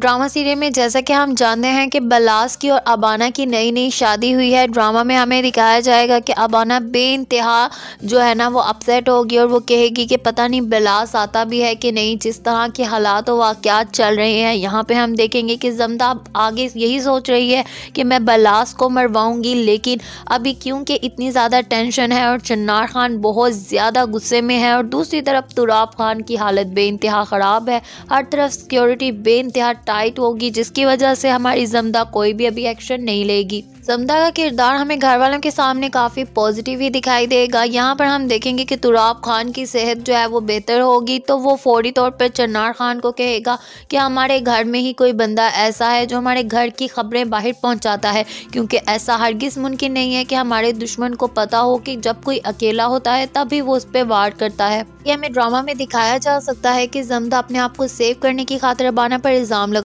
drama serial में जैसा कि हम जानते हैं कि बलास की और अबाना की नई नई शादी हुई है ड्रामा में हमें दिखाया जाएगा कि अबाना बे इंतहा जो है ना वो अपसेट होगी और वो कहेगी कि पता नहीं बलास आता भी है कि नहीं जिस तरह के हालात और वाक़ात चल रहे हैं यहाँ पे हम देखेंगे कि जमदा आगे यही सोच रही है कि मैं बलास को मरवाऊँगी लेकिन अभी क्योंकि इतनी ज़्यादा टेंशन है और चन्नार खान बहुत ज़्यादा गुस्से में है और दूसरी तरफ तुराब खान की हालत बे ख़राब है हर तरफ सिक्योरिटी बे टाइट होगी जिसकी वजह से हमारी जमदा कोई भी अभी एक्शन नहीं लेगी जमदा का किरदार हमें घर वालों के सामने काफ़ी पॉजिटिव ही दिखाई देगा यहाँ पर हम देखेंगे कि तुराब खान की सेहत जो है वो बेहतर होगी तो वो फौरी तौर पर चन्नार खान को कहेगा कि हमारे घर में ही कोई बंदा ऐसा है जो हमारे घर की खबरें बाहर पहुँचाता है क्योंकि ऐसा हरगिज़ मुमकिन नहीं है कि हमारे दुश्मन को पता हो कि जब कोई अकेला होता है तभी वो उस पर वार करता है ये हमें ड्रामा में दिखाया जा सकता है कि जमदा अपने आप को सेव करने की खातिर बाना पर इल्ज़ाम